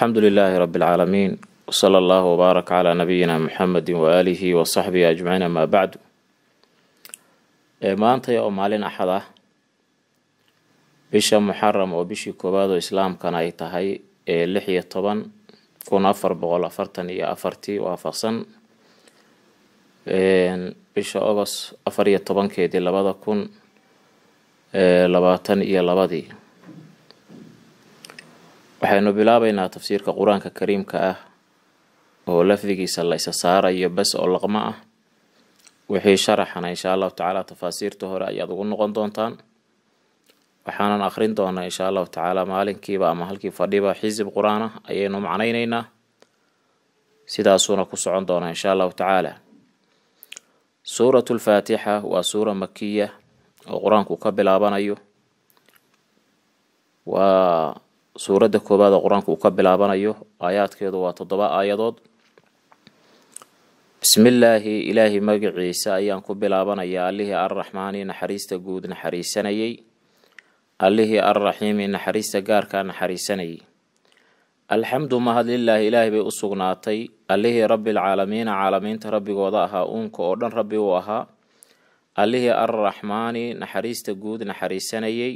alxamdu lilaahi rabi alcaalamiin wsala allahu wabaaraka calaa nabiyina muxamedi waaalihi wa saxbihi ajmaciin amaa bacdu maanta oo maalin axad ah bisha muxaram oo bishii koowaad oo islaamkana ay tahay ee lix iyo toban kun afar boqol afartan iyo afartii waafaqsan bisha ogos afar iyo tobankeedii labada kun labaatan iyo labadii waxaynu bilaabaynaa tafsiirka qur-aanka kariimka ah oo lafdigiisa la isa saarayo bas oo laqmo ah wixii sharaxana inshaa allahu tacaala tafaasiirta hore ayaad ugu noqon doontaan waxaanan akhrin doonaa insha allahu tacaala maalinkiiba ama halkii fadhiba xisib qur-aan ah ayaynu macnayneynaa sidaasuuna ku socon doonaa insha allahu tacaala suuratu lfaatixa waa suura makiya oo qur-aanku ka bilaabanayo waa suuradda koobaad oo qur-aanka uu ka bilaabanayo aayaadkeedu waa toddoba aayadood bismillaahi ilaahi magaciisa ayaan ku bilaabanayaa allihii arraxmaani naxariista guud naxariisanayay allihii arraxiimi naxariista gaarkaa naxariisanayay alxamdu mahad lilaahi ilaahi bay u sugnaatay allihii rabbilcaalamiina caalamiinta rabbigooda ahaa uunka oo dhan rabbi uu ahaa allihii arraxmaani naxariista guud naxariisanayay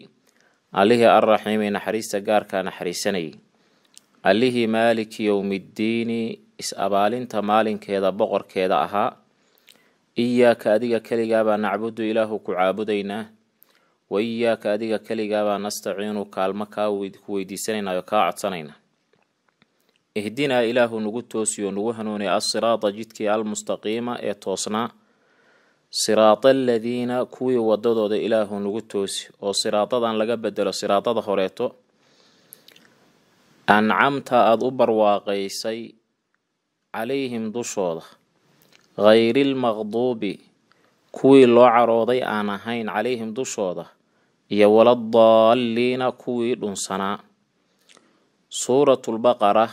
allihii arraxiimi naxariista gaarkaa naxariisanayay allihii maaliki yowmiddiini is-abaalinta maalinkeeda boqorkeeda ahaa iyaaka adiga keligaabaa nacbudu ilaahu ku caabudaynaa wa iyaaka adiga keligaabaa nastaciinu kaalmo kaa ku weydiisanaynaa kaa codsanaynaa ihdinaa ilaahu nagu toosiyo nagu hanuuniya assiraada jidkii almustaqiima ee toosnaa siraada aladiina kuwii wadadooda ilaahu nagu toosi oo siraadadan laga bedelo siraadada horeeto ancamta aada u barwaaqaysay calayhim dushooda hayrilmaqduubi kuwii loo carooday aan ahayn calayhim dushooda iyo waladaalliina kuwii dhunsanaa suuratu lbaqara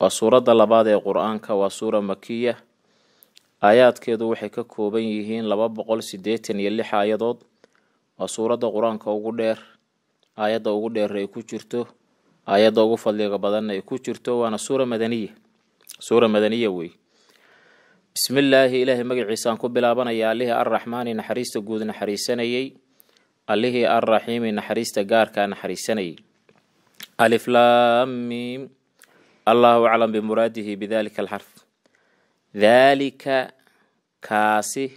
waa suuradda labaad ee qur-aanka waa suura makiya aayaadkeedu waxay ka kooban yihiin laba boqol sideetan iyo lix aayadood waa suuradda qur-aanka ugu dheer aayadda ugu dheer ay ku jirto aayadda ugu fadliga badanna ay ku jirto waana suura madaniya suura madaniya weeye bismillaahi ilaahay magaciisaan ku bilaabanaya allihii arraxmaani naxariista guud naxariisanayey allihii arraxiimi naxariista gaarkaa naxariisanayay aliflaamiim allaahu aclam bimuraadihi bidalika alxarf daalika kaasi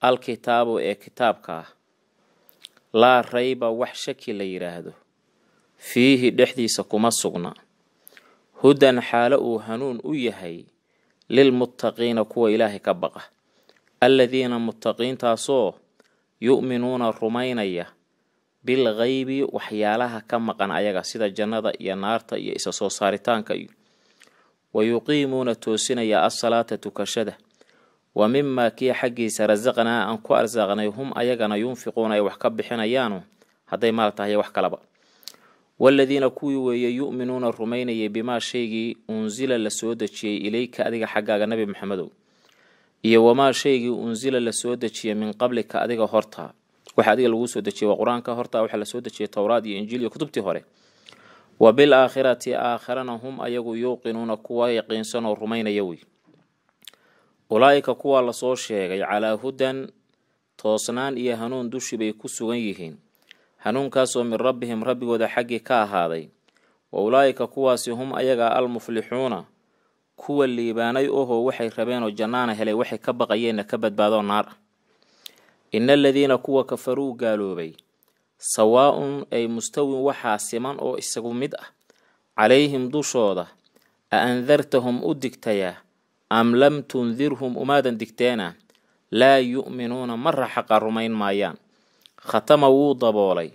alkitaabu ee kitaabka ah laa rayba wax shaki la yiraahdo fiihi dhexdiisa kuma sugna hudan xaalo uu hanuun u yahay lilmuttaqiina kuwa ilaahay ka baqa alladiina muttaqiintaasoo yu'minuuna rumaynaya bilghaybi waxyaalaha ka maqan ayaga sida jannada iyo naarta iyo isa soo saaritaanka iyo ويقيمون توسين يا الصلاة تكشدة ومما كي حقي سرزقنا أن كوارزقنا هم أيقنا ينفقون أي وحكب بحنا يانو هذا مالتا هي وحكا لبا والذين كوي يؤمنون الرومين بما شيغي أنزل لسودة شيء إليك أدقى حقاق نبي محمد إيه وما شيغي أنزل لسودة شيء من قبلك أدقى هرتا وحا أدقى الوسودة شيء وقرآنك هرتا وحا لسودة شيء تورادي إنجيل يكتبتي هوري وبالآخرتي آخرنا هم أيغو يوقنون كوا يقين سنو رمين يوي أولئك كوا لصو شيغي على هدن توسنان إيه هنون دوشي بي كسو غيهين هنون كاسو من ربهم ربي ودا حقي كا هذي وأولئك كوا هم أيغا المفلحون كوا اللي باني أوهو وحي ربينو جنانا هلي وحي كبغيين كبد بادو نار إن الذين كوا كفروا قالوا بي sawaa-un ay mustawin waxaa siman oo isagu mid ah calayhim dushooda a andartahum u digtaya am lam tundirhum umaadan digteena laa yu'minuuna ma raxaqa rumayn maayaan khatama wuu daboolay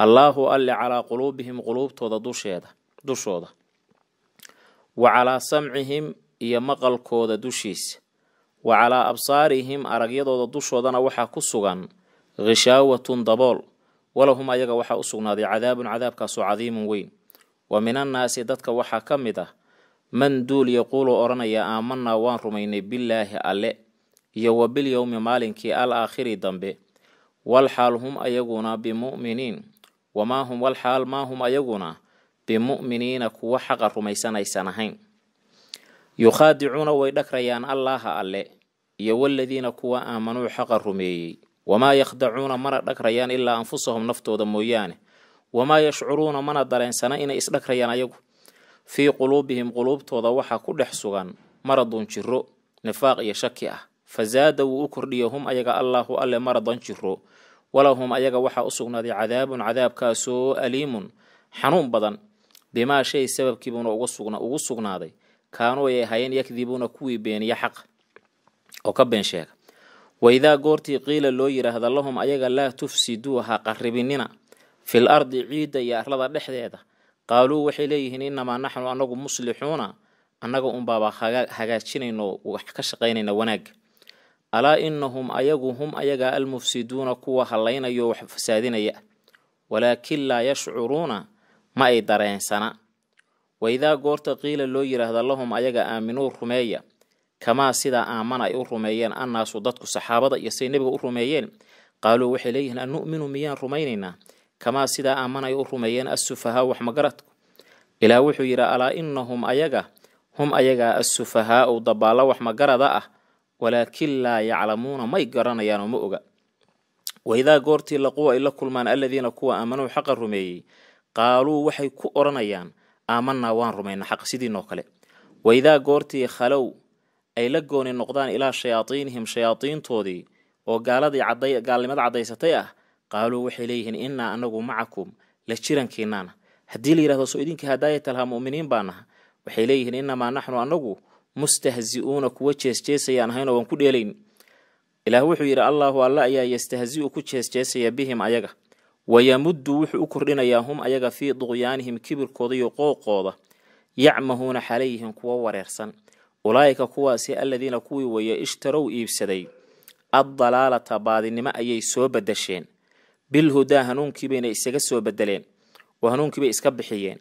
allaahu alli calaa quluubihim quluubtooda dusheeda dushooda wa calaa samcihim iyo maqalkooda dushiisa wa calaa absaarihim aragyadooda dushoodana waxaa ku sugan khishaawatun dabool walahum ayaga waxaa u sugnaaday cadaabun cadaabkaasu cadiimun weyn wa min annaasi dadka waxaa ka mid ah man duul yaquulu odhanaya aamanaa waan rumaynay billaahi alle iyo wa bilyowmi maalinkii al aakhiri dambe walxaal hum ayaguna bimu'miniin wamaa hum walxaal maa hum ayaguna bimu'miniina kuwa xaqa rumaysanaysan ahayn yukhaadicuuna way dhagrayaan allaaha alle iyo waladiina kuwa aamanuu xaqa rumeeyey wamaa yakhdacuuna mana dhagrayaan ilaa anfusahum naftooda mooyaane wamaa yashcuruuna mana dareensana inay isdhagrayaan ayagu fii quluubihim quluubtooda waxaa ku dhex sugan maradun jiro nifaaq iyo shaki ah fazaada wuu u kordhiya hum ayaga allaahu alle maradan jiro walahum ayaga waxaa u sugnaaday cadaabun cadaabkaasoo aliimun xanuun badan bimaa shay sababkiibuuna ugu sugnaaday kaanuu ay ahayeen yakdibuuna kuwii beeniya xaq oo ka been sheega وإذا قرتي قيل لو يرهد اللهم أيغا لا تفسدو ها قربينينا في الأرض عيدا يا أهل ذا لحذا قالوا وحليهن إنما نحن أنه مصلحون أنه أمبابا حقاتشينين وحكشقينين وناك ألا إنهم أيغو هم أيغا المفسدون كوا هلين يو فسادين يأ ولكن لا يشعرون ما إدارين سنة وإذا قرت قيل لو يرهد اللهم أيغا آمنور خميه kamaa sidaa aamana ay u rumeeyeen annaasu dadku saxaabada iyo say nebiga u rumeeyeen qaaluu waxay leeyihiin annuminu miyaan rumaynaynaa kamaa sidaa aamana ay u rumeeyeen assufahaau waxmagaradku magaradku ilaa wuxuu yidhi alaa inahum ayaga hum ayagaa assufahaau dabaallo waxmagarada ah walaakin laa yaclamuuna may garanayaan oo ma oga waidaa goortii laquwa ay la kulmaan aladiina kuwa aamanuu xaqa rumeeyey qaaluu waxay ku odhanayaan aamanaa waan rumaynaa xaqa sidiinoo kale waidaa goortii khalow ay la gooni noqdaan ilaa shayaadiinihim shayaadiintoodii oo gaaladii caday gaalnimada caddaysatay ah qaaluu waxay leeyihiin innaa anagu macakum la jirankiinnaana haddii la yidhahdo soo idinka hadaayatalha mu'miniin baanaha waxay leeyihiin innamaa naxnu anagu mustahzi'uuna kuwa jeesjeesayaan ahaynoo waan ku dheelayn ilaah wuxuu yidhi allaahu alla ayaa yastahzi'u ku jeesjeesaya bihim ayaga wayamuddu wuxuu u kordhinayaa hum ayaga fii duqyaanihim kibirkooda iyo qooqooda yacmahuuna xalayhim kuwa wareersan ulaa'ika kuwaasi aladiina kuwii weeye ishtarow iibsaday addalaalata baadinimo ayay soo badasheen bilhudaa hanuunkiibayna isaga soo bedeleen oo hanuunkiibay iska bixiyeen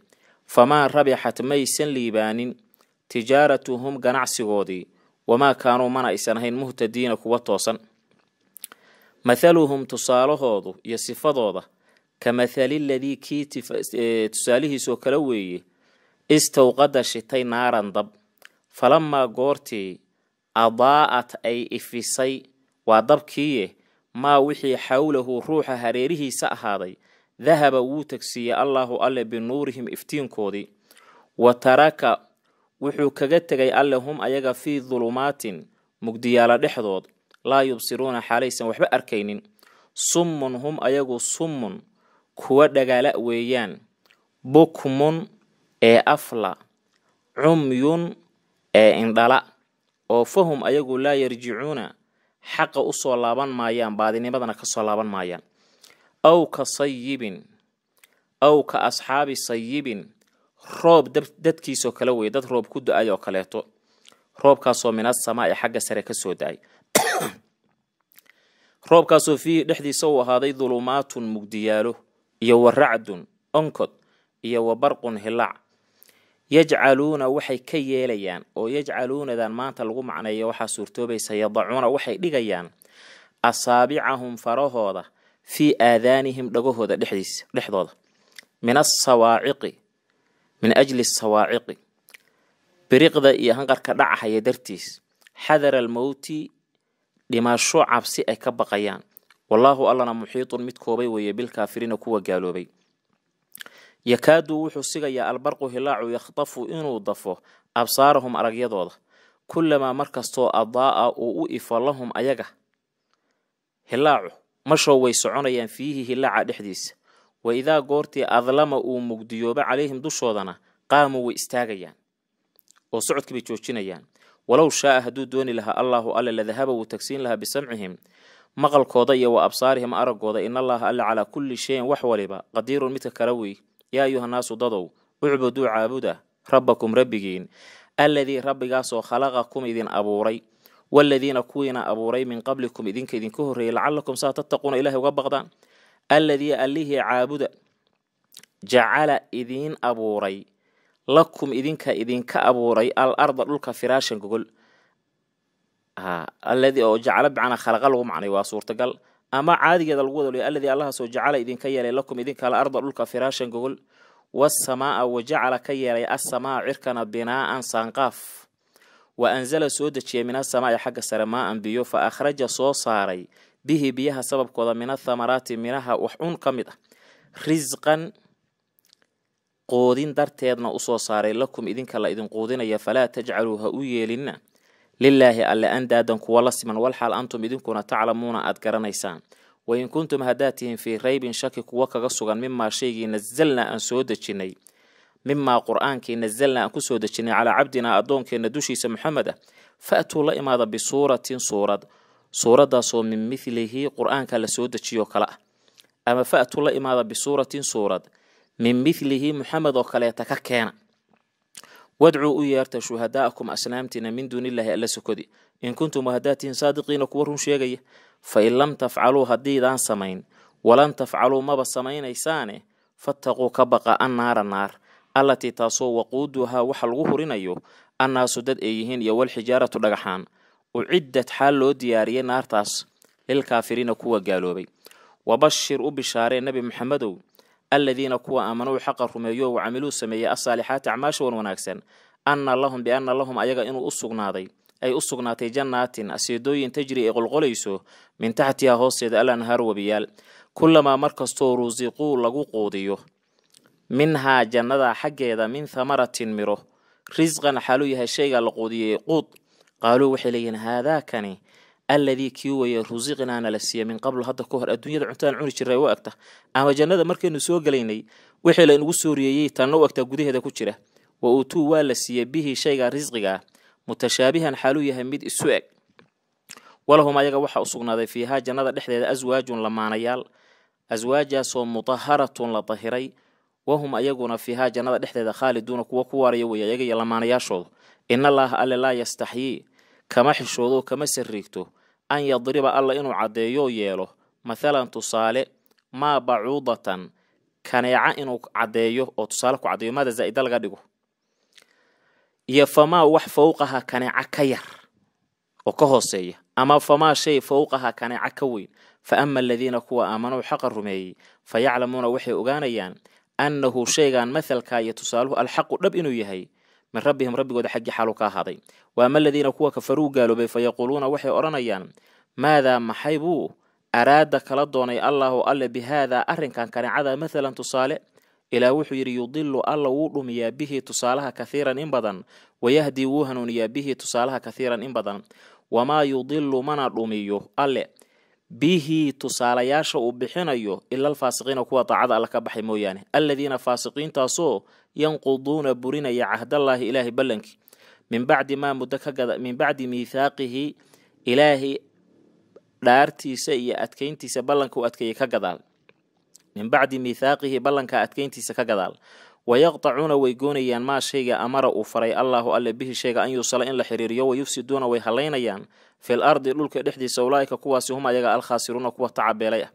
famaa rabixat maysan liibaanin tijaaratuhum ganacsigoodii wamaa kaanuu mana aysan ahayn muhtadiina kuwa toosan mathaluhum tusaalahoodu iyo sifadooda ka mathali ladii kii tusaalihiisoo kale weeye istawqada shitay naaran dab falamaa goortii adaa'at ay ifisay waa dabkiiye maa wixii xawlahu ruuxa hareerihiisa ahaaday dahaba wuu tagsiiyey allaahu alle binuurihim iftiinkoodii wa taraka wuxuu kaga tegay alle hum ayaga fii dulumaatin mugdiyaala dhexdood laa yubsiruuna xaalaysan waxba arkaynin summun hum ayagu summun kuwa dhagaala weeyaan bukmun ee afla cumyun ee indhala oo fahum ayagu laa yarjicuuna xaqa u soo laaban maayaan baadinimadana ka soo laaban maayaan aw ka sayibin aw ka asxaabi sayibin roob dadkiisoo kale weye dad roob ku da-ay oo kaleeto roobkaasoo minasama ee xagga sare ka soo da-ay roobkaasoo fiihi dhexdiisa uu ahaaday dulumaatun mugdiyaalo iyo waracdun onkod iyo wabarqun hilac yajcaluuna waxay ka yeelayaan oo yajcaluunadan maanta lagu macneeyo waxaa suurtoobaysa yadacuuna waxay dhigayaan asaabicahum farahooda fii aadaanihim dhagahooda dhexdooda min asawaaciqi min ajli sawaaciqi biriqda iyo hanqarka dhacahaya dartiis xadara almowti dhimasho cabsi ay ka baqayaan wallaahu allana muxiitun mid koobay weeye bilkaafiriina kuwa gaaloobay yakaadu wuxuu sigayaa albarqu hilaacu yakhtafu inuu dafo absaarahum aragyadooda kulamaa markastoo adaaa uu u ifo lahum ayaga hilaacu mashow way soconayaan fiihi hilaaca dhexdiisa wa idaa goortii adlama uu mugdiyooba calayhim dushoodana qaamuu way istaagayaan oo socodkii bay joojinayaan walow shaaa hadduu dooni lahaa allaahu alle ladahaba wuu tagsiin lahaa bisamcihim maqalkooda iyo wa absaarihim araggooda in allaaha alle calaa kulli shayin wax waliba qadiirun midka kale wey يا أيها الناس ضدوا اعبدوا عابدة ربكم ربكين الذي ربكاسو خلقكم إذن أبوري والذين كوين أبوري من قبلكم إذن كإذن كهري لعلكم ستتقون إله وبغضا الذي أليه عابدة جعل إذن أبوري لكم إذن كإذن كأبوري الأرض للك فراشا قل آه. الذي أجعل بعنا خلق لهم واسورتقل ama caadigeeda lagu wada aladii allahaasoo jacala idinka yeelay lakum idinka arda dhulka firaashan gogol wasamaaa wajacala ka yeelay assamaaa cirkana binaaan saanqaaf wa anzala soo dejiyay min asamaai xagga sare maaan biyo fa akhraja soo saaray bihi biyaha sababkooda min athamaraati minaha wax un ka mid ah risqan qoodin darteedna usoo saaray lakum idinka la idin quudinaya falaa tajcaluu ha u yeelina lilaahi alle andaadan kuwa la siman walxaal antum idinkuna taclamuuna aad garanaysaan wain kuntum haddaad tihiin fii raybin shaki kuwa kaga sugan mimaa shaygii nasalnaa aan soo dejinay mimaa qur-aankii nasalnaa aan ku soo dejinay calaa cabdinaa addoonkeenna dushiisa maxamed ah fa'tuu la imaada bisuuratin suurad suuraddaasoo min midlihi qur-aanka la soo dejiyoo kale ah ama fa'tuu la imaada bisuuratin suurad min midlihi maxamed oo kaleeta ka keena wadcuu u yeerta shuhadaa'akum asnaamtina min duuniillaahi alla sokodi in kuntum haddaad tihiin saadiqiina kuwa run sheegaya fa in lam tafcaluu haddiidaan samayn walan tafcaluu maba samaynaysaane fattaquu ka baqa annaara naar allatii taasoo waquuduhaa waxa lagu hurinayo annaasu dad ay yihiin iyo walxijaaratu dhagaxaan ucidad xaal loo diyaariyay naartaas lilkaafiriina kuwa gaaloobay wabashir u bishaaree nebi maxamedow alladiina kuwa aamanuu xaqa rumeeyo wa camiluu sameeyey asaalixaati acmaashawan wanaagsan anna lahum bianna lahum ayaga inuu u sugnaaday ay u sugnaatay jannaatin asiidooyin tajri ay qolqolayso min taxtihaa hoosteeda alanhaar wabiyaal kulamaa markastoo ruusiquu lagu quudiyo minhaa jannada xaggeeda min thamaratin miro risqan xaaluu yahay shaygaa la quudiyey quud qaaluu waxay leeyihiin kani alladii kii weeye rusiqinaa nala siiya min qabl hadda ka hor adduunyada cuntaan cuni jiray u egta ama jannada markaynu soo gelaynay wixii soo sooriyeeyey tanna u egtaa gudaheeda ku jira wa uutuu waa la siiyey bihii shayga risqigaa mutashaabihan xaaluu yahay mid isu eg walahum ayaga waxaa u sugnaaday fiihaa jannada dhexdeeda aswaajun lamaanayaal aswaajaasoo mudaharatun la dahiray wahum ayaguna fiihaa jannada dhexdeeda khaaliduuna kuwo ku waaraya weeye ayaga iyo lamaanayaashoodu in allaaha alle laa yastaxyii kama xishoodo kama sarriigto an yadriba alla inuu caddeeyo yeelo mathalan tusaale maa bacuudatan kaneeca inuu caddeeyo oo tusaale ku caddeeyo maada zaa'ida laga dhigo iyo famaa wax fowqaha kaneeca ka yar oo ka hooseeya ama famaa shay fowqaha kaneeca ka weyn fa ama aladiina kuwa aamanuu xaqa rumeeyey fa yaclamuuna waxay ogaanayaan annahu shaygan mathalka iyo tusaaluhu alxaqu dhab inuu yahay من ربهم ربي قد حق حالك هذا وما الذين كوا كفروا قالوا بي فيقولون وحي أرنيان ماذا محيبو أراد كالدوني الله ألا بهذا أرن كان كان عذا مثلا تصالح إلا وحي يضل الله ورمي به تصالها كثيرا إن بدن ويهدي وهنني به تصالها كثيرا إن وما يضل من رميه ألا bihi tusaalayaasha uu bixinayo ilalfaasiqiina kuwa daacada alla ka baxay mooyaane alladiina faasiqiintaasoo yanquduuna burinaya cahdallaahi ilaahi ballankii min bacdi maa muddo ka gada min bacdi miithaaqihi ilaahi dhaartiisa iyo adkeyntiisa ballanka u adkeeyey ka gadaal min bacdi miithaaqihi ballanka adkeyntiisa ka gadaal wayaqtacuuna way goonayaan maa shayga amara uu faray allaahu alle bihi sheega an yuusala in la xiriiriyo wayufsiduuna way hallaynayaan fil ardi dhulka dhexdiisa ulaaika kuwaasi hum ayaga alkhaasiruuna kuwa tacabeelay ah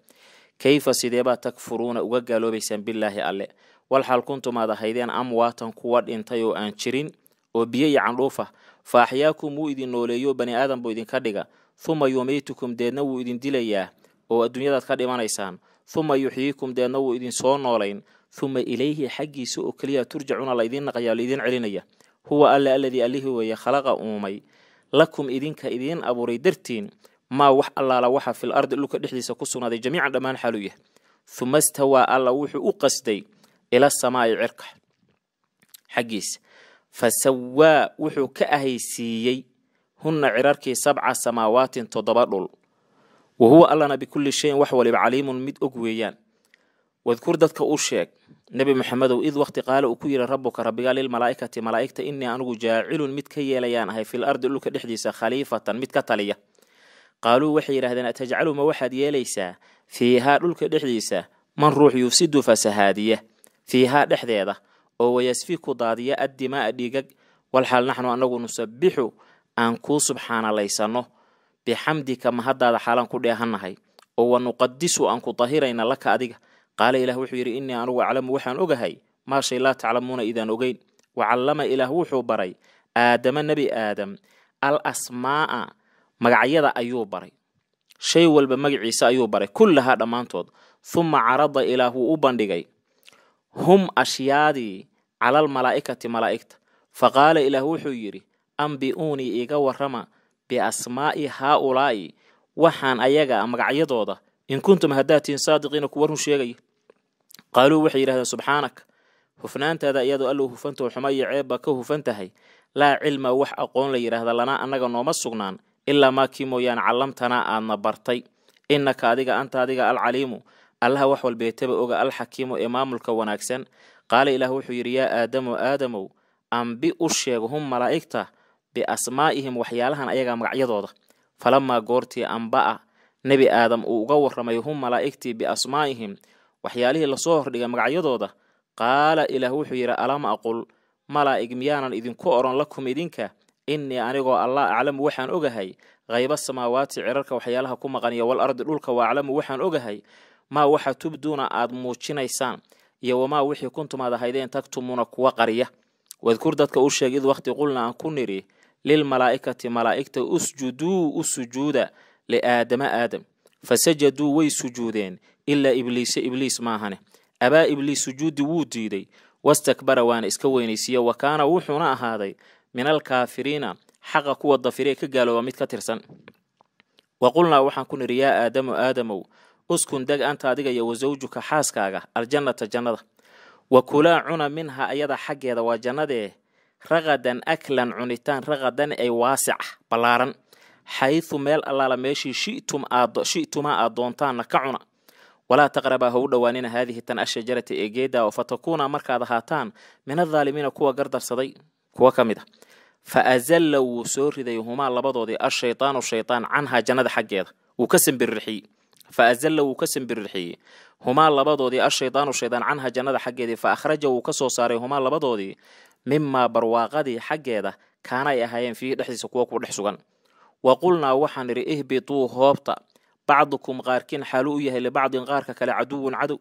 kayfa sideebaa takfuruuna uga gaaloobaysaan bilaahi alle walxaal kuntumaad ahaydeen amwaatan kuwa dhintay oo aan jirin oo biyo iyo candhuuf fa axyaakum wuu idin nooleeyo bani aadan buu idinka dhiga huma yumeytukum deedna wuu idin dilayaa oo adduunyadaad ka dhimanaysaan huma yuxyiikum deedna wuu idin soo noolayn uma ilayhi xaggiisa oo keliya turjacuna laydin naqaya laydiin celinaya huwa alla aladii allihii weeye khalaqa uumay lakum idinka idiin abuuray dartiin maa wax allaala waxa fil ardi dhulka dhexdiisa ku sugnaaday jamiican dhammaan xaaluu yahay uma stawaa alla wuxuu u qasday ila samaa'i cirka xaggiisa fa sawaa wuxuu ka ahaysiiyey hunna cirarkii sabca samaawaatin toddoba dhul wa huwa allana bikulli shayin wax waliba caliimun mid og weeyaan wadkur dadka u sheeg nebi maxamedow id wakti qaale uu ku yidhi rabuka rabbigaa lilmalaa'ikati malaa'igta innii anugu jaacilun mid ka yeelayaan ahay fil ardi dhulka dhexdiisa khaliifatan mid ka taliya qaaluu waxay yidhahdeen atajcalu ma waxaad yeelaysaa fiihaa dhulka dhexdiisa man ruux yufsidu fasahaadiya fiihaa dhexdeeda oo wayasfiku daadiya addimaaa dhiigag walxaal naxnu anagu nusabixu aan kuu subxaanalaysano bixamdika mahadaada xaalaan ku dheehannahay oo wanuqadisu aan ku dahirayna laka adiga قال إله وحير إني أنا أعلم وحان أغهي ما شيء لا تعلمون إذا أغين وعلم إلى وحو بري آدم النبي آدم الأسماء مقعيضة أيو بري شيء والب مقعيسة أيو بري كلها دمانتود ثم عرض إله أبندقي هم أشيادي على الملائكة ملائكة فقال إلى إله أم بيوني إيقا ورما بأسماء هؤلاء وحان أيقا مقعيضة إن كنتم هداتين صادقين كورهم شيئا qaaluu waxay yidhahdeen subxaanak hufnaantaada iyadoo alluu hufantahu xuma iyo ceebba ka hufan tahay laa cilma wax aqoon la yidhaahda lana annaga nooma sugnaan ilaa maa kii mooyaane callamtana aadna bartay innaka adiga anta adiga alcaliimu allaha wax walbeetaba oga alxakiimu ee maamulka wanaagsan qaala ilaah wuxuu yidhi yaa aadamu aadamow ambi u sheeg hum malaa'igta biasmaa'ihim waxyaalahan ayagaa magacyadooda falamaa goortii amba'a nebi aadam uu uga warramay hum malaa'igtii biasmaa'ihim waxyaalihii lasoo hordhigay magacyadooda qaala ilaah wuxuu yidhi alam aqul malaa'ig miyaanan idinku oran lakum idinka innii anigoo allah aclamu waxaan ogahay kayba samaawaati cirarka waxyaalaha ku maqaniya wal ardi dhulka wa aclamu waxaan ogahay maa waxa tubduuna aad muujinaysaan iyo wamaa wixii kuntumaad ahaydeen tagtumuuna kuwa qariya wadkur dadka u sheeg id wakhti qulna aan ku nidhi lilmalaa'ikati malaa'igta usjuduu u sujuuda liaadama aadam fasajaduu way sujuudeen ilaa ibliise ibliis maahane abaa ibliis sujuudi wuu diiday wastakbara waana iska weynaysiiye wa kaana wuxuuna ahaaday min alkaafiriina xaqa kuwa dafiree ka gaalooba mid ka tirsan wa qulnaa waxaan ku nidhi yaa aadamu aadamow uskun deg anta adiga iyo wasawjuka xaaskaaga aljannata jannada wa kulaa cuna minha ayada xaggeeda waa jannadee raqadan aklan cunitaan raqadan ay waasica ballaaran xayu meel allaala meeshii shitumaa aad doontaanna ka cuna ولا تقربه دوانين هذه تن الشجرة إيجيدا وفتكون مركض هاتان من الظالمين كوا قردر صدي كوا كامدة فأزلوا سور ذيهما لبضو ذي الشيطان والشيطان عنها جند حقيد وكسم بالرحي فأزلوا كسم بالرحي هما لبضو دي الشيطان والشيطان عنها جند حقيد فأخرجوا وكسو ساري هما لبضو دي مما برواغدي حقيدة كانا يهين في لحسي سكوك ولحسوغن وقلنا وحن رئيه بيطوه هوبتا بعضكم غاركين حالو يهي لبعض غارك كلا عدو عدو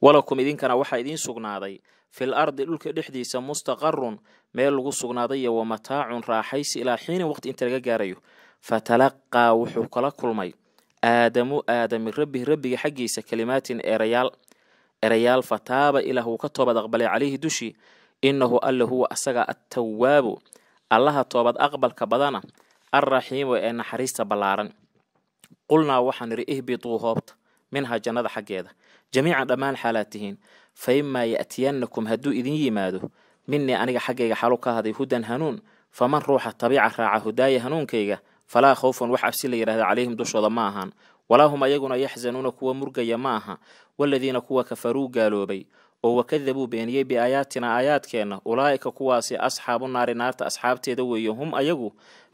ولكم إذن كان وحا إذن سغنادي في الأرض لولك دحديس مستقر ميلغو سغنادي ومتاع راحيس إلى حين وقت انتلقى غاريو فتلقى وحوك لكل مي آدم آدم ربي ربه حقيس كلمات إريال إريال فتاب إله كتوب دغبلي عليه دشي إنه ألا هو أسغى التواب الله توبد أقبل كبدانا الرحيم وإن حريص بلارن قلنا وحن رئيه بيطوهوبت منها جنادة حقيدة جميعا دمان حالاتهين فإما يأتينكم هدو إذن يمادو مني أنيق حقيقة حالوكا هذي هدى هنون فمن روح الطبيعة راع هداية هنون كيقة فلا خوف وحف سيلي عليهم دوشو ضماهان ولا هما يقون يحزنون كوى مرقا يماها والذين كوى كفروا قالوا بي oo wakadabuu beeniyey biaayaatina aayaadkeenna ulaa'ika kuwaasi asxaabu naari naarta asxaabteeda weeye hum ayagu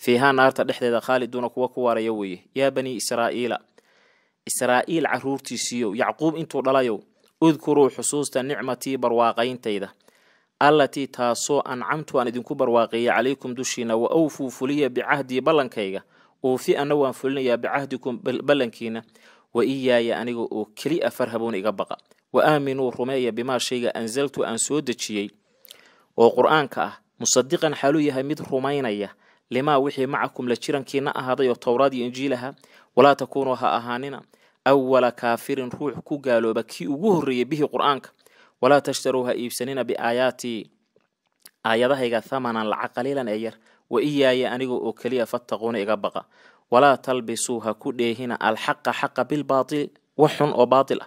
fiihaa naarta dhexdeeda khaaliduuna kuwa ku waaraya weeye yaa banii israa'iila israa'iil caruurtiisiiyow yacquub intuu dhalayow udkuruu xusuusta nicmatii barwaaqayntayda allatii taasoo ancamtu aan idinku barwaaqeeyey calaykum dushiina wa awfuu fuliya bicahdii ballankayga uufi anna waan fulinayaa bicahdikum ballankiina wa iyaaya aniga oo keli a farhabuun iga baqa وآمنوا رمي بما شيء أنزلت أن سودتشي وقرآنك مصدقا حالو يهمد رمينيا لما وحي معكم لتشيران كينا أهضي وطوراد إنجيلها ولا تكونوا ها أهاننا أول كافر روح كوغالو بكي وغهري به قرآنك ولا تشتروها إيبسانين بآياتي آيادة هيغا ثمانا العقليلا أير وإيا يأنيغو أوكليا فاتقون إغبقا ولا تلبسوها كوديهنا الحق حق بالباطل وحن أو باطل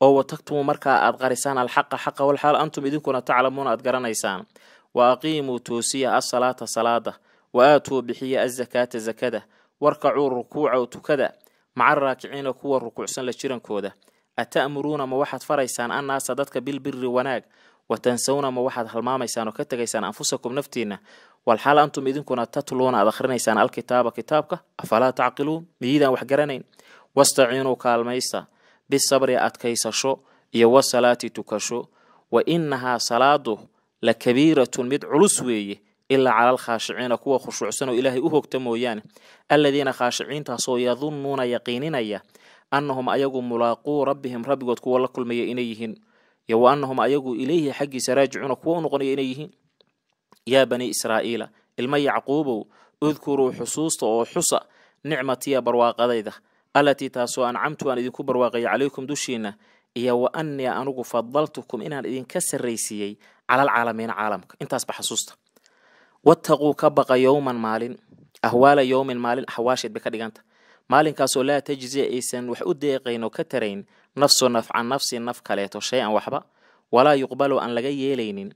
oo watagtumu markaa aad qarisaan alxaqa xaqa walxaal antum idinkuna taclamuuna aad garanaysaan wa aqiimuu toosiya asalaata salaada wa aatuu bixiya azakaata zakada warkacuu rukuuca tukada maca raakiciina kuwa rukuucsan la jirankooda ata'muruuna ma waxaad faraysaan annaasa dadka bilbiri wanaag watansawna ma waxaad halmaamaysaan oo ka tegaysaan anfusakum naftiinna walxaal antum idinkuna tatluuna aad akhrinaysaan alkitaaba kitaabka afalaa tacqiluun miyiidaan wax garanayn wastaciinuu kaalmaysta بالصبر أتكيسشو يو صلاة تكشو وإنها صلاة لكبيرة مد علسوية إلا على الخاشعين كوا خشوع سنو إلهي أهوك تمويان يعني. الذين خاشعين تاسو يظنون يقينين يا أنهم أيقوا ملاقو ربهم ربي وتكوا لكل مي إنيهن يا أنهم أيقوا إليه حق سراجعون كوا نغني إنيهن يا بني إسرائيل المي عقوبو اذكروا حصوص وحصى نعمتي برواق ذيذه allatii taasoo ancamtu aan idinku barwaaqay calaykum dushiina iyo wa anii anugu fadaltukum inaan idinka sarraysiiyey calalcaalamiina caalamka intaasba xasuusta wattaquu ka baqa yowman maalin ahwaala yowmin maalin axwaasheed bay ka dhiganta maalinkaasoo laa tajzi aysan wax u deeqaynoo ka tarayn nafsu nafcan nafsi naf kaleeto shay-an waxba walaa yuqbalu aan laga yeelaynin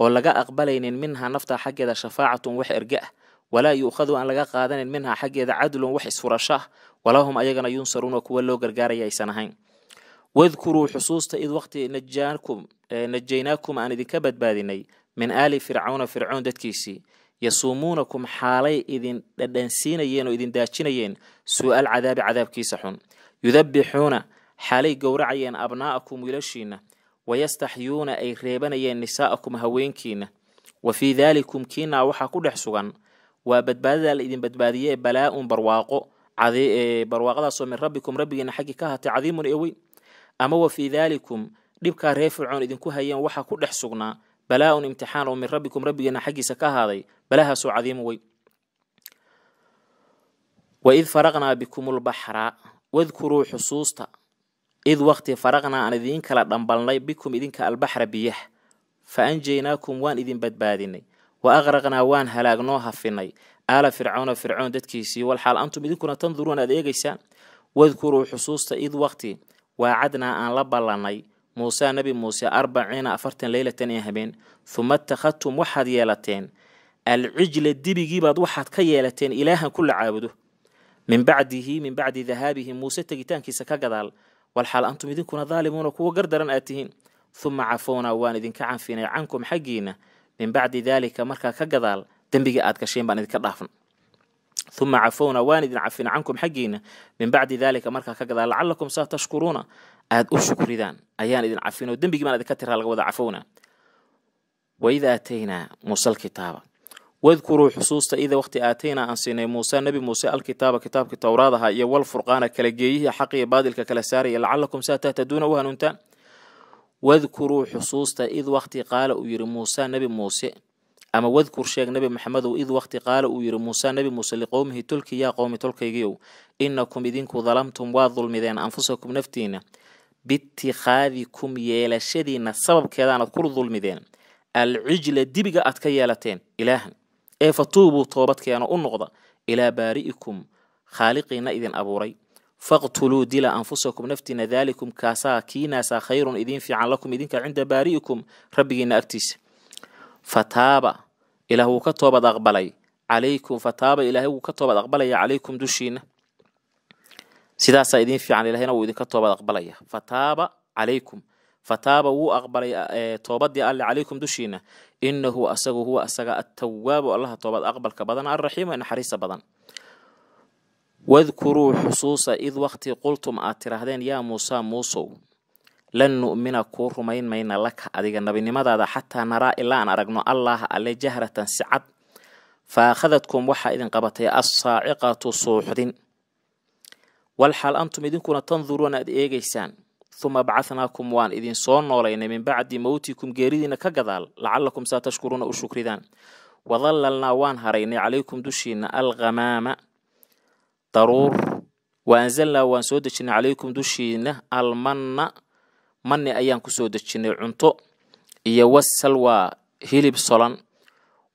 oo laga aqbalaynin minhaa naftaa xaggeeda shafaacatun wax erge ah walaa yu'khadu aan laga qaadanin minhaa xaggeeda cadlun wax isfurashoah ولهم أيجنا ينصرون وكل لو جرجار يسنهن واذكروا حصوص تئذ وقت نجاكم آه، نجيناكم عن ذي كبد بادني من آل فرعون فرعون دتكيسي يصومونكم حالي إذن دنسين ين وإذن داشين ين سؤال عذاب عذاب كيسحون يذبحون حالي جورعين أبناءكم ولشين ويستحيون أي خريبنا ين نساءكم هوين كين وفي ذلكم كين وحا كل حسوغن وبدبادل إذن بدبادية بلاء برواقو barwaaqadaasoo min rabbikum rabbigiina xaggi ka hatay cadiimun ee weyn ama wa fii daalikum dhibkaa reer fircoon idinku hayeen waxaa ku dhex sugnaa balaaun imtixaan oo min rabbikum rabbigiina xaggiisa ka ahaaday balaahaasoo cadiimu weyn waid faraqnaa bikum lbaxraa wadkuruu xusuusta id waqti faraqnaa aan idiin kala dhambalnay bikum idinka albaxra biyah fa anjaynaakum waan idin badbaadinay wa aqraqnaa waan halaag noo hafinay آل فرعون فرعون دتكيسي والحال أنتم إذنكم تنظرون أذيقسا واذكروا حصوص إذ وقتي وعدنا أن لبالاني موسى نبي موسى أربعين أفرتين ليلة يهبين ثم اتخذتم وحد يالتين العجل الدبي جيباد وحد كيالتين إلها كل عابده من بعده من بعد ذهابه موسى تجتان كيسا كقدال والحال أنتم إذنكم ظالمون وكو قردر آتين ثم عفونا وان إذن كعن فينا عنكم حجينا من بعد ذلك مركا كقدال dembiga aad gasheen baan idinka dhaafan uma cafowna waan idin cafin cankum xaggiina min bacdi daalika markaa ka gadaa lacalakum saa tashkuruuna aad u shukridaan ayaan idin cafin oo dembigii baan idinka tiraa laga wada cafowna waid aataynaa muuse alkitaaba wadkuruu xusuusta ida waqti aataynaa aan siinay muuse nebi muuse alkitaaba kitaabkii towraadaha iyo walfurqaana kala geeyihii xaqi iyo baadilka kala saaraya lacalakum saa tahtaduuna u hanuuntaan wadkuruu xusuusta id waqti qaala uu yidhi muuse nebi muuse أما وذكر شيخ نبي محمد وإذ وقت قال أوير موسى نبي موسى لقومه تلك يا قوم تلك يجيو إنكم إذنك ظلمتم وظلم ذين أنفسكم نفتين باتخاذكم يالا شدين سبب كذان كل ظلم ذين العجل دبقة أتكيالتين إله إيه فطوبوا طوبتك يانا النقضة إلى بارئكم خالقين إذن أبوري فاقتلوا دل أنفسكم نفتين ذلكم كاسا كيناسا خير إذن في عن لكم إذنك عند بارئكم ربينا أكتسي فتابة إله كتوبة أقبلي عليكم فتابة إله كتوبة أقبلي عليكم دشين سيدا سيدين في عن إلهنا وإذن كتوبة أقبلي فتابا عليكم فتابا و اقبل آه، توبتي قال عليكم دشينا انه اسغ هو اسغ التواب الله توبت اقبل كبدن الرحيم ان حريص بدن واذكروا حصوص اذ وقت قلتم اترهدين يا موسى موسو lan nu'mina kuu rumaynmayna laka adiga nabinimadaada xataa naraa ilaa aan aragno allaha alle jahratan si cad fa akhadadkum waxaa idin qabatay assaaciqatu suuxdin walxaal antum idinkuna tanduruuna aad eegaysaan uma bacathnaakum waan idin soo noolaynay min bacdi mowtikum geeridiina ka gadaal lacallakum saa tashkuruuna u shukridaan wadallalnaa waan haraynay calaykum dushiina alghamaama daruur waanzalnaa waan soo dejinay calaykum dushiina almanna mani ayaan kusoo dejinay cunto iyo wasal waa hilib solan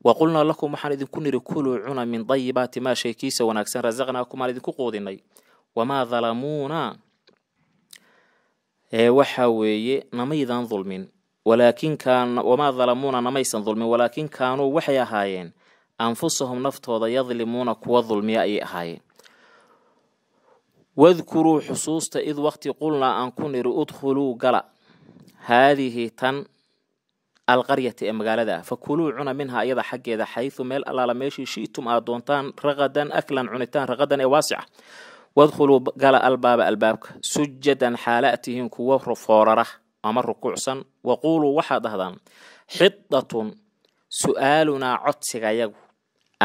wa qulnaa lakum waxaan idinku niri kuluu cuna min dayibaati maa shaykiisa wanaagsan rasaqnaakum aan idinku quudinay wamaa dalamuuna waxa weeye namaydan dulmin walaakin wamaa dalamuuna namaysan dulmin walaakin kaanuu waxay ahaayeen anfusahum naftooda yadlimuuna kuwa dulmiya ayay ahaayeen wadkuruu xusuusta id wakti qulnaa aan ku niri udkhuluu gala haadihi tan alqaryata ee magaalada ah fakuluu cuna minha iyada xaggeeda xaysu meel allaala meeshii shiitum aad doontaan raqadan aklan cunitaan raqadan ee waasica wadkhuluu gala albaaba albaabka sujadan xaala tihiin kuwa foorara ama rukuucsan waquuluu waxaad dhahdaan xidatun su'aalunaa codsigayagu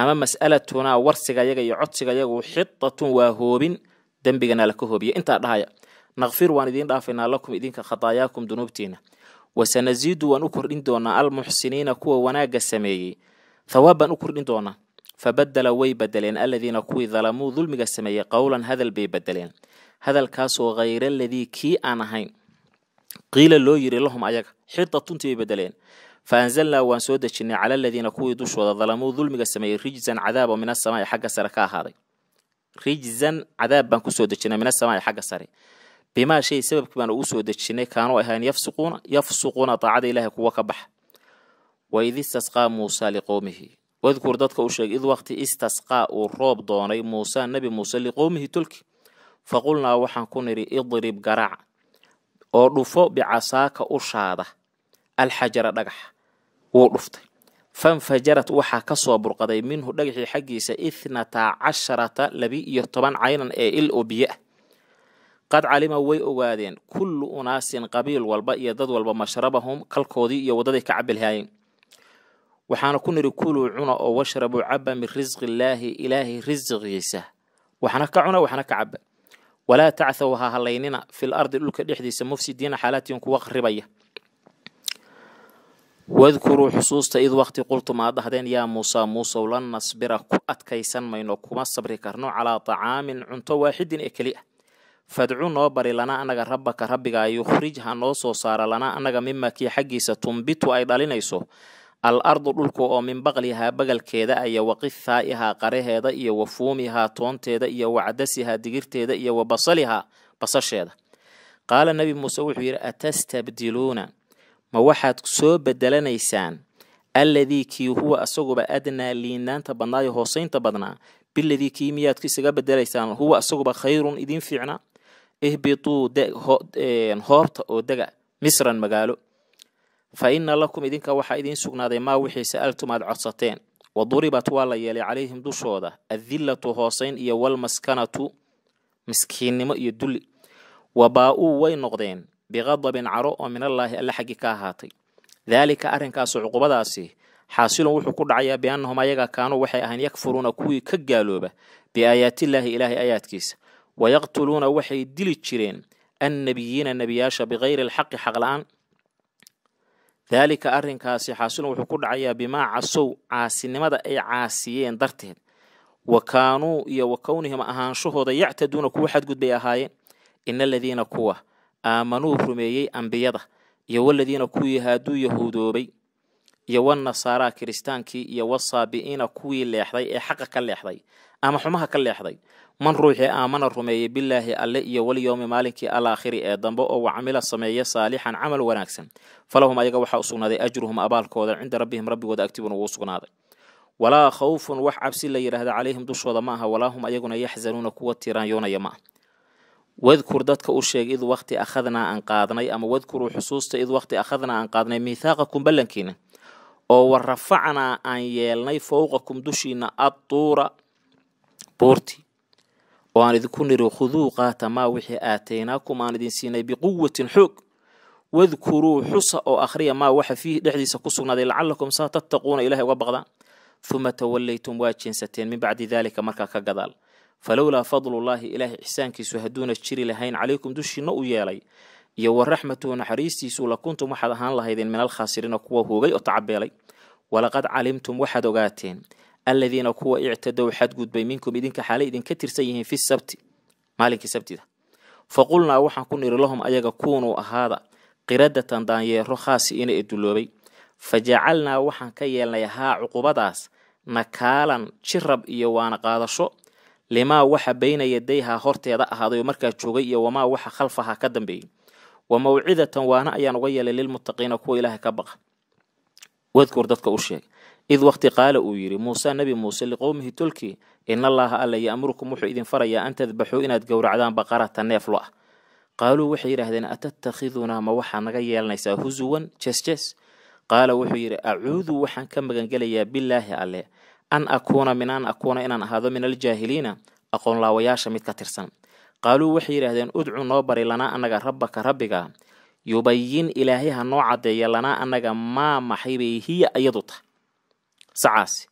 ama mas'alatunaa warsigayaga iyo codsigayagu xidatun waa hoobin dembigana laka hoobiya intaa dhahaya nakfir waan idiin dhaafaynaa lakum idinka khadaayaakum dunuubtiina wasanasiidu waan u kordhin doonaa almuxsiniina kuwa wanaagga sameeyey thawaab baan u kordhin doonaa fabadala way bedeleen aladiina kuwii dalamuu dulmiga sameeyey qowlan hadal bay bedeleen hadalkaasoo khayra aladii kii aan ahayn qiila loo yiri lahum ayaga xida tuntii bay bedeleen faanzalnaa waan soo dejinnay cala aladiina kuwii dushooda dalamuu dulmiga sameeyey rijsan cadaaba min asamaai xagga sare ka ahaaday rijzan cadaab baan kusoo dejinay min asamaai xagga sare bimaa shay sababkii baan ugu soo dejinay kaanuu ahayn yafsuquuna yafsuquuna daacada ilaahay kuwa ka baxa waid istasqaa muusa liqowmihi wadkur dadka u sheeg id waqti istasqaa uu roob doonay muusa nebi muuse liqowmihi tulki faqulnaa waxaan ku nidhi idrib garaac oo dhufo bicasaaka u shaada alxajara dhagax wuu dhuftay fanfajarat waxaa kasoo burqaday minhu dhagaxii xaggiisa itnataa casharata labi iyo toban caynan ee il oo biyo ah qad calima way ogaadeen kullu unaasin qabiil walba iyo dad walba mashrabahum kalkoodii iyo wadadii ka cabi waxaana ku niri kuluu cuna oo washrabuu caba min risqi illaahi ilaahay risqigiisa waxna ka cuna waxna ka caba walaa tacthaw ha halaynina fil ardi dhulka dhexdiisa mufsidiina xaalaatihin kuwa qaribaya wadkuruu xusuusta id wakti qultum aad dhahdeen yaa muusaa muusow la nasbira ku adkaysan mayno kuma sabri karno calaa tacaamin cunto waaxidin ee keli ah fadcu noo bari lana annaga rabbaka rabbigaa yukhrij ha noo soo saara lana annaga mimakii xaggiisa tumbitu ay dhalinayso al ardu dhulka oo min baqlihaa bagalkeeda aya wa qithaa'ihaa qaraheeda iyo wa toonteeda iyo wa digirteeda iyo wa basalihaa basasheeda qaala nebi muuse wuxuu yidhi atastabdiluuna ma waxaad soo bedelanaysaan alladii kii huwa asaguba adnaa liinaanta badnaayo iyo hoosaynta badnaa biladii kii miyaad isaga bedelaysaan huwa asaguba khayrun idin fiicna ihbituu hoobta oo dega misran magaalo fa ina lakum idinka waxaa idiin sugnaaday maa wixii sa'altum aad codsateen waduribat waa la yeelay calayhim dushooda adilatu hoosayn iyo walmaskanatu miskiinnimo iyo dulli wabaa-uu way noqdeen biqadabin caro oo min allaahi alle xaggi ka ahaatay daalika arrinkaas cuqubadaasi xaasilun wuxuu ku dhacayaa biannahum ayaga kaanuu waxay ahayn yakfuruuna kuwii ka gaalooba biaayaatillaahi ilaahay aayaadkiisa wayaqtuluuna waxay dili jireen annabiyiina nebiyaasha bikayri alxaqi xaqla'aan daalika arrinkaasi xaasilun wuxuu ku dhacayaa bimaa casow caasinimada ay caasiyeen darteed wa kaanuu iyo wa kownihim ahaanshahooda yactaduuna kuwa xadgudbay ahaayeen ina aladiina kuwa aamanuu rumeeyey ambiyada iyo waladiina kuwii haaduu yahuudoobay iyo wanasaaraa kiristaankii iyo wasaabi'iina kuwii leexday ee xaqa ka leexday ama xumaha ka leexday man ruuxii aamana rumeeyey bilaahi alle iyo walyowmi maalinkii alaakhiri ee dambe oo wacamila sameeya saalixan camal wanaagsan falahum ayaga waxaa u sugnaaday ajruhum abaalkooda cinda rabbihim rabbigooda agtibuna wuu sugnaaday walaa khawfun wax cabsi la yidhaahda calayhim dushooda ma aha walaahum ayaguna yaxzanuuna kuwa tiraanyoonaya ma ah wadkur dadka u sheeg id wakhti akhadnaa aan qaadnay ama wadkuruu xusuusta id wakti akhadnaa aan qaadnay miithaqakum ballankiina oo wa rafacnaa aan yeelnay fowqakum dushiina adduura buurti oo aan idinku niri khuduu qaata maa wixii aataynaakum aan idin siinay biquwatin xoog wadkuruu xusa oo akhriya maa waxa fiihi dhexdiisa ku sugnaaday lacalakum saa tattaquuna ilahay uga baqdaa huma tawallaytum waa jeensateen min bacdi dalika markaa ka gadaal falowlaa fadlullaahi ilaahay ixsaankiisu hadduuna jiri lahayn calaykum dushiina u yeelay iyo waraxmatuhu naxariistiisu la kuntum waxaad ahaan lahaydeen min alkhaasiriina kuwa hoogay oo tacabeelay walaqad calimtum waxaad ogaateen aladiina kuwa ictadow xadgudbay minkum idinka xaalay idinka tirsan yihiin fi sabti maalinkii sabtida faqulnaa waxaan ku niri lahum ayaga kuunuu ahaada qiradatan daanyeero khaasi ee eduloobay fajacalnaa waxaan ka yeelnay haa cuqubadaas nakaalan jirab iyo waana qaadasho لما وح بين يديها هرت يضعها ذي مركة شوقية وما وح خلفها كدم بي وموعدة وانا أيان ويا للمتقين كو إله كبغ واذكر ذاتك أشيك إذ وقت قال أويري موسى نبي موسى لقومه تلكي إن الله ألا يأمركم وحو إذن فريا أن تذبحوا إن تقور عدان بقرة تنفلوا قالوا وحي رهدين أتتخذنا موحا نغيا لنسا هزوا جس جس قال وحي أعوذ وحا كم بالله عليه an akuuna min an akuuna inaan ahaado min aljaahiliina aqoonlaawayaasha mid ka tirsan qaaluu waxay yidhaahdeen udcu noo bari lanaa annaga rabbaka rabbiga yubayin ilaahay ha noo caddeeya lanaa annaga maa maxay bay hiya iyadu tah sacaasi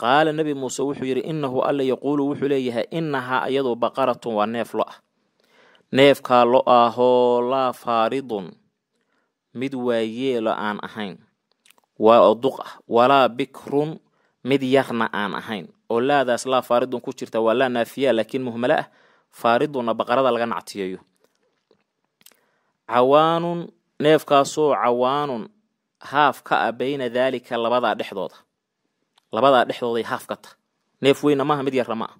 qaala nebi muuse wuxuu yidhi innahu alla yaquulu wuxuu leeyahay innahaa iyadu baqaratun waa neef lo ah neefkaa lo ahoo laa faaridun mid waayeelo aan ahayn waa oduq ah walaa bikrun mid yaqna aan ahayn oo laadaas laa faaridun ku jirta waa laa naafiya laakiin muhmale ah faariduna baqarada laga nactiyayo cawaanun neefkaasoo cawaanun haaf ka ah bayna daalika labadaa dhexdooda labadaa dhexdooday haaf ka ta neef weyna maaha mid yarra ma ah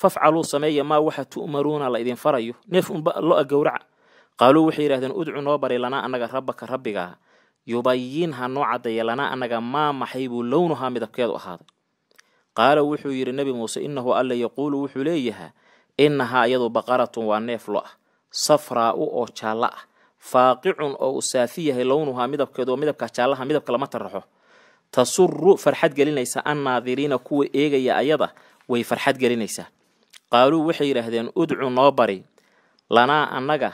fafcaluu sameeya maa waxa tu'maruuna la idin farayo neef unba lo-a gowraca qaaluu waxay yidhahdeen udcu noo bari lanaa annaga rabbaka rabbigaa yubayiinha noo caddeeya lanaa annaga maa maxay buu lownuhaa midabkeedu ahaaday qaala wuxuu yidhi nebi muuse innahu alle yaquulu wuxuu leeyahaa innahaa iyadu baqaratun waa neef lo ah safraa u oo jaalla ah faaqicun oo u saafi yahay lownuhaa midabkeedu oo midabkaa jaallaha midabka lama taraxo tasuru farxad gelinaysa annaadiriina kuwa eegaya ayada way farxad gelinaysaa qaaluu waxay yidhaahdeen udcu noo bari lanaa annaga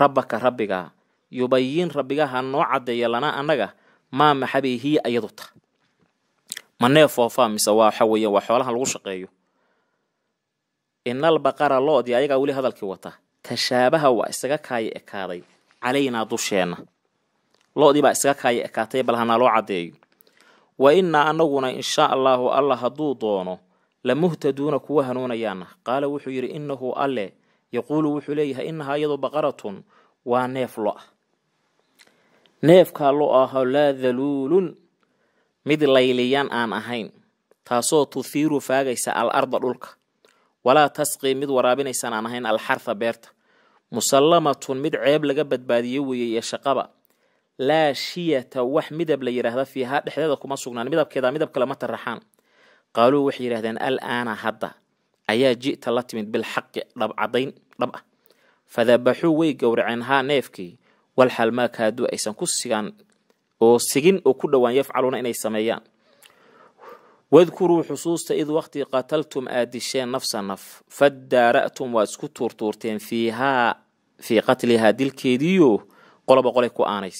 rabbaka rabbigaa يبين ربك ها نو عد يلانا أنغا ما محبي هي أيضوت ما نفو فام سوا حوية وحوالها الوشق أيو إن البقرة الله دي أيقا ولي هذا الكوتا تشابه هو كاي إكاري علينا دوشينا الله دي با إستغا كاي إكاتي بل هنالو عدي وإنا أنونا إن شاء الله الله هدو دونو لمهتدون كوهنون يانا قال وحير إنه ألي يقول وحليها إنها يضو بقرة ونفلو neefkaa loo aho laa dhaluulun mid layliyaan aan ahayn taasoo tuhiiru faagaysa al arda dhulka walaa tasqii mid waraabinaysaan aan ahayn alxarha beerta musallamatun mid ceeb laga badbaadiyo weeye iyo shaqaba laa shiyata wax midab la yidhaahda fiihaa dhexdeeda kuma sugnaan midabkeeda midab kale ma taraxaan qaaluu waxay yidhahdeen alaana hadda ayaa ji'ta la timid bilxaqi dhabcadayn dhab ah fadabaxuu way gowraceen haa neefkii walxaal maaka hadduu aysan ku sigaan oo sigin oo ku dhowaan yafcaluuna inay sameeyaan wadkuruu xusuusta id waqti qataltum aad disheen nafsa naf fadaara'tum waa isku tuurtuurteen fiihaa fii qatlihaa dilkeediiyo qoloba qolay ku aanays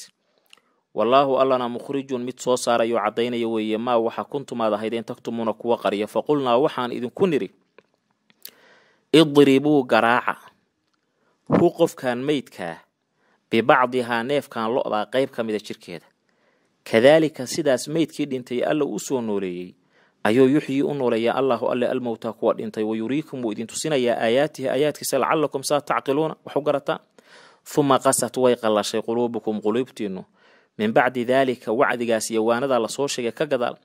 wallaahu allana mukhrijun mid soo saarayo caddaynaya weeye maa waxa kuntumaad ahaydeen in taktumuuna kuwa qarya faqulnaa waxaan idinku nidhi idribuu garaaca hu qofkan meydkaa ببعضها نيف كان لقضى قيب كميدة شركيه كذلك سيداس ميت كيد انتي ألا أسو نولي أيو يحيي أنولي الله ألا الموتى قوات انتي ويريكم وإذن تسينا يا آياته آيات كسال علكم سات تعقلون وحقرتا ثم قست ويقل شي قلوبكم قلوبتين من بعد ذلك وعد قاسي واندى لصوشي كقدال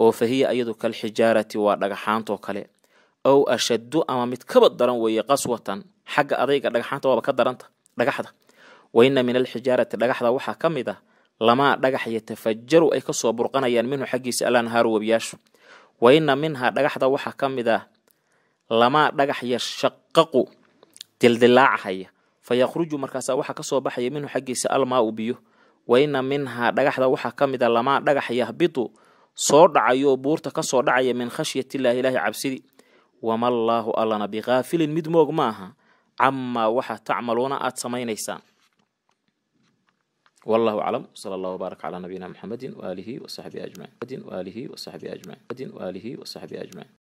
أو فهي أيضو كالحجارة وارد حانتو كالي أو أشدو أما متكبت دران ويقصوة حق أضيق رقحانتو وبكدر أنت رقحتك wa ina min alxijaarati dhagaxda waxaa ka mid ah lamaa dhagax yatafajaru ay kasoo burqanayaan minhu xaggiisa alanhaaru webiyaashu waina minhaa dhagaxda waxaa ka mid ah lamaa dhagax yashaqaqu dildilaacahaya fa markaasa markaasaa waxaa kasoo baxaya minhu xaggiisa almaau biyo waina minhaa dhagaxda waxaa ka mid a ah lamaa dhagax yahbitu soo dhacayo buurta kasoo dhacaya min khashyatillahi ilaahi cabsidii wama allaahu allana bikaafilin mid moog ma aha camaa waxa tacmaluuna aada samaynaysaan والله أعلم صلى الله وبارك على نبينا محمد وآله وصحبه أجمعين وآله وصحبه أجمعين وآله وصحبه أجمعين